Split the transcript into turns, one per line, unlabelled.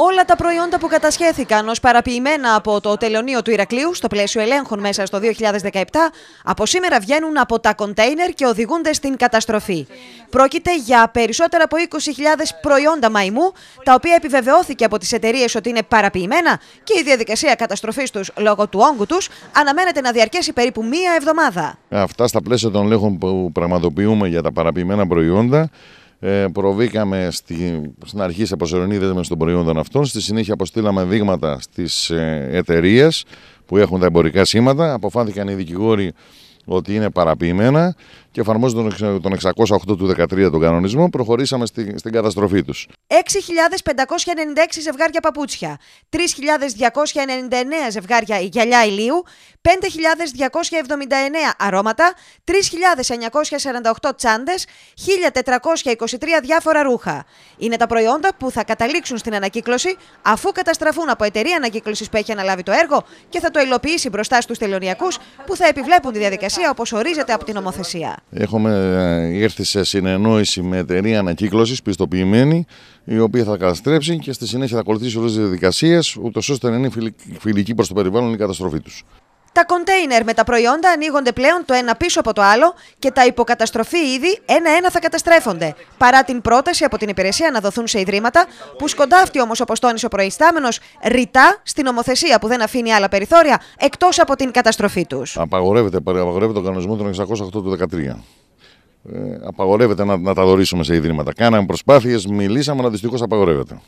Όλα τα προϊόντα που κατασχέθηκαν ως παραποιημένα από το τελωνίο του Ηρακλείου στο πλαίσιο ελέγχων μέσα στο 2017, από σήμερα βγαίνουν από τα κοντέινερ και οδηγούνται στην καταστροφή. Πρόκειται για περισσότερα από 20.000 προϊόντα μαϊμού, τα οποία επιβεβαιώθηκε από τις εταιρείες ότι είναι παραποιημένα και η διαδικασία καταστροφής τους λόγω του όγκου τους αναμένεται να διαρκέσει περίπου μία εβδομάδα.
Αυτά στα πλαίσια των ελέγχων που πραγματοποιούμε για τα παραποιημένα προϊόντα, ε, προβήκαμε στη, στην αρχή σε προσωρινή δέσμευση των προϊόντων αυτών. Στη συνέχεια αποστήλαμε δείγματα στις ε, εταιρείες που έχουν τα εμπορικά σήματα. Αποφάνθηκαν οι δικηγόροι ότι είναι παραποιημένα και εφαρμόζουν τον 608 του 13 τον κανονισμό, προχωρήσαμε στην, στην καταστροφή τους.
6.596 ζευγάρια παπούτσια, 3.299 ζευγάρια γυαλιά ηλίου, 5.279 αρώματα, 3.948 τσάντες, 1.423 διάφορα ρούχα. Είναι τα προϊόντα που θα καταλήξουν στην ανακύκλωση αφού καταστραφούν από εταιρεία ανακύκλωσης που έχει αναλάβει το έργο και θα το υλοποιήσει μπροστά στους τελωνιακούς που θα επιβλέπουν τη διαδικασία διαδικασία όπως ορίζεται από την νομοθεσία.
Έχουμε έρθει ε, σε συνεννόηση με εταιρεία ανακύκλωσης πιστοποιημένη, η οποία θα καταστρέψει και στη συνέχεια θα ακολουθήσει όλες τις διαδικασίες, ούτως ώστε να είναι φιλική προς το περιβάλλον η καταστροφή τους.
Τα κοντέινερ με τα προϊόντα ανοίγονται πλέον το ένα πίσω από το άλλο και τα υποκαταστροφη ηδη είδη ένα-ένα θα καταστρέφονται. Παρά την πρόταση από την υπηρεσία να δοθούν σε ιδρύματα, που σκοντάφτει όμως, όπως τόνισε ο προϊστάμενος, ρητά στην ομοθεσία που δεν αφήνει άλλα περιθώρια εκτός από την καταστροφή
τους. Απαγορεύεται, απαγορεύεται ο κανονισμό των 608 του 2013. Ε, απαγορεύεται να, να τα δωρήσουμε σε ιδρύματα. Κάναμε προσπάθειες, μιλήσαμε, αλλά δυστυχώς απαγορεύεται.